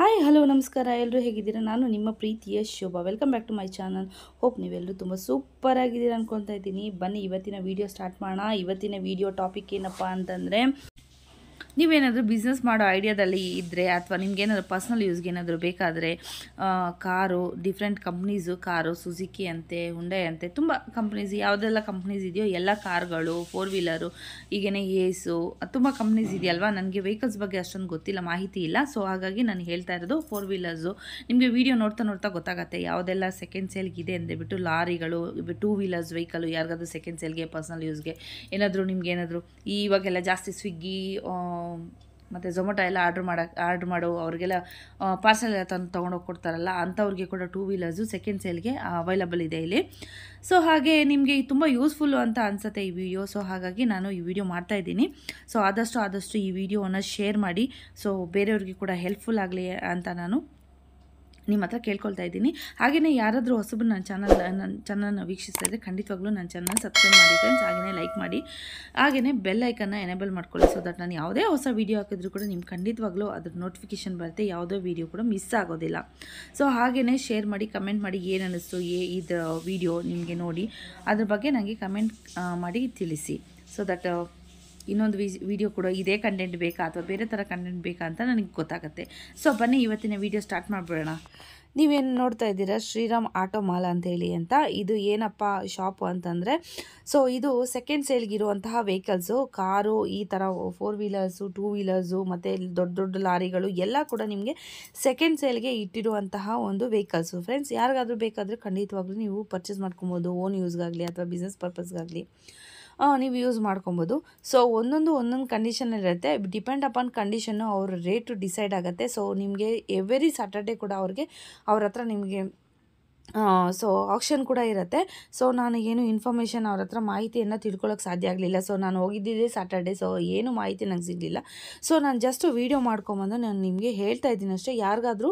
hi hello ನಮಸ್ಕಾರ ಎಲ್ಲರೂ ಹೇಗಿದ್ದೀರಾ ನಾನು ನಿಮ್ಮ ಪ್ರೀತಿಯ Shobha welcome back to my channel hope ನೀವೆಲ್ಲರೂ ತುಂಬ ಸೂಪರ್ ಆಗಿದ್ದೀರಾ ಅನ್ಕೊತಾ ಇದ್ದೀನಿ ಬನ್ನಿ ಇವತ್ತಿನ ವೀಡಿಯೋ ಸ್ಟಾರ್ಟ್ ಮಾಡೋಣ ಇವತ್ತಿನ ವೀಡಿಯೋ ಟಾಪಿಕ್ ಏನಪ್ಪ ಅಂತಂದರೆ ನೀವೇನಾದರೂ ಬಿಸ್ನೆಸ್ ಮಾಡೋ ಐಡಿಯಾದಲ್ಲಿ ಇದ್ದರೆ ಅಥವಾ ನಿಮಗೇನಾದರೂ ಪರ್ಸ್ನಲ್ ಯೂಸ್ಗೆ ಏನಾದರೂ ಬೇಕಾದರೆ car different companies car Suzuki ಅಂತೆ ಹುಂಡೈ ಅಂತೆ ತುಂಬ ಕಂಪ್ನೀಸ್ ಯಾವುದೆಲ್ಲ ಕಂಪ್ನೀಸ್ ಇದೆಯೋ ಎಲ್ಲ ಕಾರ್ಗಳು ಫೋರ್ ವೀಲರು ಈಗೇನೆ ಏಸು ತುಂಬ ಕಂಪ್ನೀಸ್ ಇದೆಯಲ್ವಾ ನನಗೆ ವೆಹಿಕಲ್ಸ್ ಬಗ್ಗೆ ಅಷ್ಟೊಂದು ಗೊತ್ತಿಲ್ಲ ಮಾಹಿತಿ ಇಲ್ಲ ಸೊ ಹಾಗಾಗಿ ನಾನು ಹೇಳ್ತಾ ಇರೋದು ಫೋರ್ ವೀಲರ್ಸು ನಿಮಗೆ ವೀಡಿಯೋ ನೋಡ್ತಾ ನೋಡ್ತಾ ಗೊತ್ತಾಗುತ್ತೆ ಯಾವುದೆಲ್ಲ ಸೆಕೆಂಡ್ ಸೇಲ್ಗೆ ಇದೆ ಅಂದೇಬಿಟ್ಟು ಲಾರಿಗಳು ಟೂ ವೀಲರ್ಸ್ ವೆಹಿಕಲ್ ಯಾರಿಗಾದ್ರೂ ಸೆಕೆಂಡ್ ಸೇಲ್ಗೆ ಪರ್ಸ್ನಲ್ ಯೂಸ್ಗೆ ಏನಾದರೂ ನಿಮ್ಗೆ ಏನಾದರೂ ಇವಾಗೆಲ್ಲ ಜಾಸ್ತಿ ಸ್ವಿಗ್ಗಿ ಮತ್ತು ಝೊಮೊಟೊ ಎಲ್ಲ ಆರ್ಡ್ರ್ ಮಾಡಕ್ಕೆ ಆರ್ಡ್ರ್ ಮಾಡೋ ಅವರಿಗೆಲ್ಲ ಪಾರ್ಸೆಲ್ ಎಲ್ಲ ತಂದು ತೊಗೊಂಡೋಗಿ ಕೊಡ್ತಾರಲ್ಲ ಅಂಥವ್ರಿಗೆ ಕೂಡ ಟೂ ವೀಲರ್ಸು ಸೆಕೆಂಡ್ ಸೇಲ್ಗೆ ಅವೈಲಬಲ್ ಇದೆ ಇಲ್ಲಿ ಸೊ ಹಾಗೆ ನಿಮಗೆ ತುಂಬ ಯೂಸ್ಫುಲ್ಲು ಅಂತ ಅನಿಸುತ್ತೆ ಈ ವಿಡಿಯೋ ಸೊ ಹಾಗಾಗಿ ನಾನು ಈ ವಿಡಿಯೋ ಮಾಡ್ತಾ ಇದ್ದೀನಿ ಸೊ ಆದಷ್ಟು ಆದಷ್ಟು ಈ ವಿಡಿಯೋವನ್ನು ಶೇರ್ ಮಾಡಿ ಸೊ ಬೇರೆಯವ್ರಿಗೆ ಕೂಡ ಹೆಲ್ಪ್ಫುಲ್ ಆಗಲಿ ಅಂತ ನಾನು ನಿಮ್ಮ ಹತ್ರ ಕೇಳ್ಕೊಳ್ತಾ ಇದ್ದೀನಿ ಹಾಗೆಯೇ ಯಾರಾದರೂ ಹೊಸಬ್ರು ನನ್ನ ಚಾನಲ್ ನನ್ನ ಚಾನಲ್ನ ವೀಕ್ಷಿಸ್ತಾ ಇದ್ದರೆ ಖಂಡಿತವಾಗ್ಲೂ ನನ್ನ ಚಾನಲ್ ಸಬ್ಸ್ಕ್ರೈಬ್ ಮಾಡಿ ಫ್ರೆಂಡ್ಸ್ ಹಾಗೆಯೇ ಲೈಕ್ ಮಾಡಿ ಹಾಗೆಯೇ ಬೆಲ್ ಐಕನ್ನ ಎನೇಬಲ್ ಮಾಡ್ಕೊಳ್ಳಿ ಸೊ ದಟ್ ನಾನು ಯಾವುದೇ ಹೊಸ ವೀಡಿಯೋ ಹಾಕಿದ್ರು ಕೂಡ ನಿಮ್ಗೆ ಖಂಡಿತವಾಗ್ಲೂ ಅದ್ರ ನೋಟಿಫಿಕೇಷನ್ ಬರುತ್ತೆ ಯಾವುದೇ ವೀಡಿಯೋ ಕೂಡ ಮಿಸ್ ಆಗೋದಿಲ್ಲ ಸೊ ಹಾಗೆಯೇ ಶೇರ್ ಮಾಡಿ ಕಮೆಂಟ್ ಮಾಡಿ ಏನು ಅನ್ನಿಸ್ತು ಏ ಇದು ವೀಡಿಯೋ ನಿಮಗೆ ನೋಡಿ ಅದ್ರ ಬಗ್ಗೆ ನನಗೆ ಕಮೆಂಟ್ ಮಾಡಿ ತಿಳಿಸಿ ಸೊ ದಟ್ ಇನ್ನೊಂದು ವಿಡಿಯೋ ಕೂಡ ಇದೇ ಕಂಟೆಂಟ್ ಬೇಕಾ ಅಥವಾ ಬೇರೆ ಥರ ಕಂಟೆಂಟ್ ಬೇಕಾ ಅಂತ ನನಗೆ ಗೊತ್ತಾಗುತ್ತೆ ಸೊ ಬನ್ನಿ ಇವತ್ತಿನ ವಿಡಿಯೋ ಸ್ಟಾರ್ಟ್ ಮಾಡಿಬಿಡೋಣ ನೀವೇನು ನೋಡ್ತಾ ಇದ್ದೀರಾ ಶ್ರೀರಾಮ್ ಆಟೋ ಮಾಲ್ ಹೇಳಿ ಅಂತ ಇದು ಏನಪ್ಪ ಶಾಪು ಅಂತಂದರೆ ಸೊ ಇದು ಸೆಕೆಂಡ್ ಸೇಲ್ಗಿರುವಂತಹ ವೆಹಿಕಲ್ಸು ಕಾರು ಈ ಥರ ಫೋರ್ ವೀಲರ್ಸು ಟೂ ವೀಲರ್ಸು ಮತ್ತು ದೊಡ್ಡ ದೊಡ್ಡ ಲಾರಿಗಳು ಎಲ್ಲ ಕೂಡ ನಿಮಗೆ ಸೆಕೆಂಡ್ ಸೇಲ್ಗೆ ಇಟ್ಟಿರುವಂತಹ ಒಂದು ವೆಹಿಕಲ್ಸು ಫ್ರೆಂಡ್ಸ್ ಯಾರಿಗಾದರೂ ಬೇಕಾದರೂ ಖಂಡಿತವಾಗ್ಲೂ ನೀವು ಪರ್ಚೇಸ್ ಮಾಡ್ಕೊಬೋದು ಓನ್ ಯೂಸ್ಗಾಗಲಿ ಅಥವಾ ಬಿಸ್ನೆಸ್ ಪರ್ಪಸ್ಗಾಗಲಿ ನೀವು ಯೂಸ್ ಮಾಡ್ಕೊಬೋದು ಸೊ ಒಂದೊಂದು ಒಂದೊಂದು ಕಂಡೀಷನ್ ಇರುತ್ತೆ ಡಿಪೆಂಡ್ ಅಪಾನ್ ಕಂಡೀಷನ್ನು ಅವ್ರ ರೇಟು ಡಿಸೈಡ್ ಆಗುತ್ತೆ ಸೊ ನಿಮಗೆ ಎವ್ರಿ ಸ್ಯಾಟರ್ಡೆ ಕೂಡ ಅವ್ರಿಗೆ ಅವ್ರ ಹತ್ರ ನಿಮಗೆ ಸೊ ಆಪ್ಷನ್ ಕೂಡ ಇರುತ್ತೆ ಸೊ ನಾನು ಏನು ಇನ್ಫಾರ್ಮೇಷನ್ ಅವ್ರ ಹತ್ರ ಮಾಹಿತಿಯನ್ನು ತಿಳ್ಕೊಳ್ಳೋಕೆ ಸಾಧ್ಯ ಆಗಲಿಲ್ಲ ಸೊ ನಾನು ಹೋಗಿದ್ದಿದ್ದೆ ಸ್ಯಾಟರ್ಡೆ ಸೊ ಏನು ಮಾಹಿತಿ ನನಗೆ ಸಿಗಲಿಲ್ಲ ಸೊ ನಾನು ಜಸ್ಟ್ ವೀಡಿಯೋ ಮಾಡ್ಕೊಂಬಂದು ನಾನು ನಿಮಗೆ ಹೇಳ್ತಾ ಇದ್ದೀನಿ ಅಷ್ಟೇ ಯಾರಿಗಾದರೂ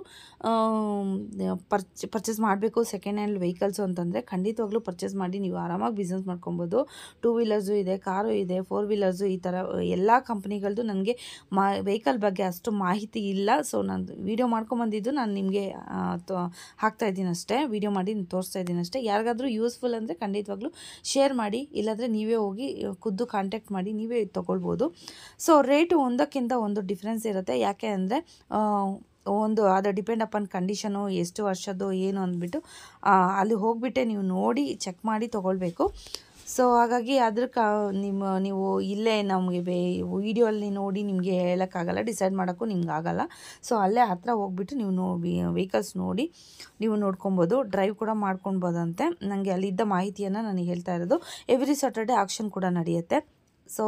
ಪರ್ಚ್ ಪರ್ಚೇಸ್ ಮಾಡಬೇಕು ಸೆಕೆಂಡ್ ಹ್ಯಾಂಡ್ ವೆಹಿಕಲ್ಸು ಅಂತಂದರೆ ಖಂಡಿತವಾಗ್ಲೂ ಪರ್ಚೇಸ್ ಮಾಡಿ ನೀವು ಆರಾಮಾಗಿ ಬಿಸ್ನೆಸ್ ಮಾಡ್ಕೊಬೋದು ಟೂ ವೀಲರ್ಸು ಇದೆ ಕಾರು ಇದೆ ಫೋರ್ ವೀಲರ್ಸು ಈ ಥರ ಎಲ್ಲ ಕಂಪ್ನಿಗಳದ್ದು ನನಗೆ ಮಾ ವೆಹಿಕಲ್ ಬಗ್ಗೆ ಅಷ್ಟು ಮಾಹಿತಿ ಇಲ್ಲ ಸೊ ನಾನು ವೀಡಿಯೋ ಮಾಡ್ಕೊಂಬಂದಿದ್ದು ನಾನು ನಿಮಗೆ ಹಾಕ್ತಾ ಇದ್ದೀನಿ ಅಷ್ಟೇ ವಿಡಿಯೋ ವೀಡಿಯೋ ಮಾಡಿ ತೋರಿಸ್ತಾ ಇದ್ದೀನಿ ಅಷ್ಟೇ ಯಾರಿಗಾದರೂ ಯೂಸ್ಫುಲ್ ಅಂದರೆ ಖಂಡಿತವಾಗ್ಲೂ ಶೇರ್ ಮಾಡಿ ಇಲ್ಲಾಂದರೆ ನೀವೇ ಹೋಗಿ ಖುದ್ದು ಕಾಂಟ್ಯಾಕ್ಟ್ ಮಾಡಿ ನೀವೇ ತೊಗೊಳ್ಬೋದು ಸೊ ರೇಟು ಒಂದಕ್ಕಿಂತ ಒಂದು ಡಿಫ್ರೆನ್ಸ್ ಇರುತ್ತೆ ಯಾಕೆ ಅಂದರೆ ಒಂದು ಅದು ಡಿಪೆಂಡ್ ಅಪಾನ್ ಕಂಡೀಷನು ಎಷ್ಟು ವರ್ಷದ್ದು ಏನು ಅಂದ್ಬಿಟ್ಟು ಅಲ್ಲಿ ಹೋಗಿಬಿಟ್ಟೆ ನೀವು ನೋಡಿ ಚೆಕ್ ಮಾಡಿ ತೊಗೊಳ್ಬೇಕು ಸೊ ಹಾಗಾಗಿ ಅದ್ರ ಕಾ ನಿಮ್ಮ ನೀವು ಇಲ್ಲೇ ನಮಗೆ ಬೇ ಅಲ್ಲಿ ನೋಡಿ ನಿಮಗೆ ಹೇಳೋಕ್ಕಾಗಲ್ಲ ಡಿಸೈಡ್ ಮಾಡೋಕ್ಕೂ ನಿಮ್ಗೆ ಆಗಲ್ಲ ಸೊ ಅಲ್ಲೇ ಹತ್ತಿರ ಹೋಗ್ಬಿಟ್ಟು ನೀವು ನೋ ವೆಹಿಕಲ್ಸ್ ನೋಡಿ ನೀವು ನೋಡ್ಕೊಬೋದು ಡ್ರೈವ್ ಕೂಡ ಮಾಡ್ಕೊಬೋದಂತೆ ನನಗೆ ಅಲ್ಲಿದ್ದ ಮಾಹಿತಿಯನ್ನು ನನಗೆ ಹೇಳ್ತಾ ಇರೋದು ಎವ್ರಿ ಸ್ಯಾಟರ್ಡೆ ಆಕ್ಷನ್ ಕೂಡ ನಡೆಯುತ್ತೆ ಸೊ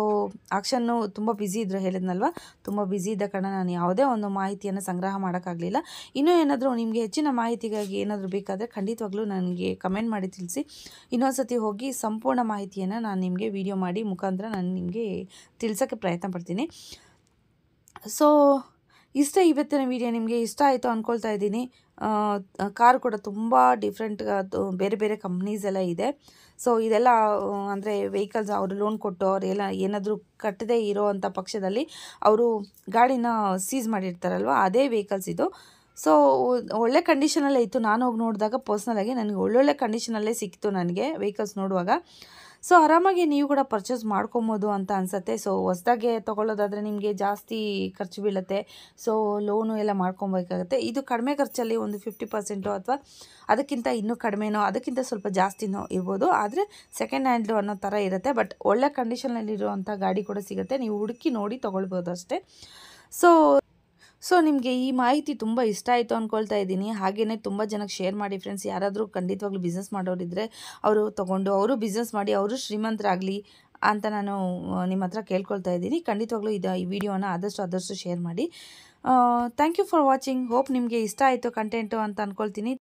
ಆಕ್ಷನ್ನು ತುಂಬ ಬ್ಯುಸಿ ಇದ್ರೆ ಹೇಳಿದ್ನಲ್ವ ತುಂಬ ಬ್ಯುಸಿ ಇದ್ದ ಕಾರಣ ನಾನು ಯಾವುದೇ ಒಂದು ಮಾಹಿತಿಯನ್ನು ಸಂಗ್ರಹ ಮಾಡೋಕ್ಕಾಗಲಿಲ್ಲ ಇನ್ನೂ ಏನಾದರೂ ನಿಮಗೆ ಹೆಚ್ಚಿನ ಮಾಹಿತಿಗಾಗಿ ಏನಾದರೂ ಬೇಕಾದರೆ ಖಂಡಿತವಾಗ್ಲೂ ನನಗೆ ಕಮೆಂಟ್ ಮಾಡಿ ತಿಳಿಸಿ ಇನ್ನೊಂದು ಹೋಗಿ ಸಂಪೂರ್ಣ ಮಾಹಿತಿಯನ್ನು ನಾನು ನಿಮಗೆ ವಿಡಿಯೋ ಮಾಡಿ ಮುಖಾಂತರ ನಾನು ನಿಮಗೆ ತಿಳ್ಸೋಕ್ಕೆ ಪ್ರಯತ್ನ ಪಡ್ತೀನಿ ಸೊ ಇಷ್ಟೇ ಇವತ್ತಿನ ವಿಡಿಯೋ ನಿಮಗೆ ಇಷ್ಟ ಆಯಿತು ಅಂದ್ಕೊಳ್ತಾ ಇದ್ದೀನಿ ಕಾರ್ ಕೂಡ ತುಂಬ ಡಿಫ್ರೆಂಟ್ ಬೇರೆ ಬೇರೆ ಕಂಪ್ನೀಸ್ ಎಲ್ಲ ಇದೆ ಸೊ ಇದೆಲ್ಲ ಅಂದರೆ ವೆಹಿಕಲ್ಸ್ ಅವರು ಲೋನ್ ಕೊಟ್ಟು ಅವ್ರು ಏನಾದರೂ ಕಟ್ಟದೇ ಇರೋ ಅಂಥ ಪಕ್ಷದಲ್ಲಿ ಅವರು ಗಾಡಿನ ಸೀಸ್ ಮಾಡಿರ್ತಾರಲ್ವ ಅದೇ ವೆಹಿಕಲ್ಸ್ ಇದು ಸೊ ಒಳ್ಳೆ ಕಂಡೀಷನಲ್ಲೇ ಇತ್ತು ನಾನು ಹೋಗಿ ನೋಡಿದಾಗ ಪರ್ಸ್ನಲಾಗಿ ನನಗೆ ಒಳ್ಳೊಳ್ಳೆ ಕಂಡೀಷನಲ್ಲೇ ಸಿಕ್ತು ನನಗೆ ವೆಹಿಕಲ್ಸ್ ನೋಡುವಾಗ ಸೊ ಆರಾಮಾಗಿ ನೀವು ಕೂಡ ಪರ್ಚೇಸ್ ಮಾಡ್ಕೊಬೋದು ಅಂತ ಅನಿಸುತ್ತೆ ಸೊ ಹೊಸ್ದಾಗೆ ತೊಗೊಳ್ಳೋದಾದರೆ ನಿಮಗೆ ಜಾಸ್ತಿ ಖರ್ಚು ಬೀಳುತ್ತೆ ಸೊ ಲೋನು ಎಲ್ಲ ಮಾಡ್ಕೊಬೇಕಾಗುತ್ತೆ ಇದು ಕಡಿಮೆ ಖರ್ಚಲ್ಲಿ ಒಂದು ಫಿಫ್ಟಿ ಪರ್ಸೆಂಟು ಅಥವಾ ಅದಕ್ಕಿಂತ ಇನ್ನೂ ಕಡಿಮೆನೋ ಅದಕ್ಕಿಂತ ಸ್ವಲ್ಪ ಜಾಸ್ತಿನೋ ಇರ್ಬೋದು ಆದರೆ ಸೆಕೆಂಡ್ ಹ್ಯಾಂಡ್ಲು ಅನ್ನೋ ಥರ ಇರುತ್ತೆ ಬಟ್ ಒಳ್ಳೆ ಕಂಡೀಷನಲ್ಲಿರುವಂಥ ಗಾಡಿ ಕೂಡ ಸಿಗುತ್ತೆ ನೀವು ಹುಡುಕಿ ನೋಡಿ ತೊಗೊಳ್ಬೋದು ಅಷ್ಟೇ ಸೊ ಸೊ ನಿಮಗೆ ಈ ಮಾಹಿತಿ ತುಂಬ ಇಷ್ಟ ಆಯಿತು ಅಂದ್ಕೊಳ್ತಾ ಇದ್ದೀನಿ ಹಾಗೇ ತುಂಬ ಜನಕ್ಕೆ ಶೇರ್ ಮಾಡಿ ಫ್ರೆಂಡ್ಸ್ ಯಾರಾದರೂ ಖಂಡಿತವಾಗ್ಲೂ ಬಿಸ್ನೆಸ್ ಮಾಡೋರಿದ್ದರೆ ಅವರು ತೊಗೊಂಡು ಅವರು ಬಿಸ್ನೆಸ್ ಮಾಡಿ ಅವರು ಶ್ರೀಮಂತರಾಗಲಿ ಅಂತ ನಾನು ನಿಮ್ಮ ಹತ್ರ ಕೇಳ್ಕೊಳ್ತಾ ಇದ್ದೀನಿ ಖಂಡಿತವಾಗ್ಲೂ ಇದು ಈ ವಿಡಿಯೋನ ಆದಷ್ಟು ಆದಷ್ಟು ಶೇರ್ ಮಾಡಿ thank you for watching hope ನಿಮಗೆ ಇಷ್ಟ ಆಯಿತು ಕಂಟೆಂಟು ಅಂತ ಅಂದ್ಕೊಳ್ತೀನಿ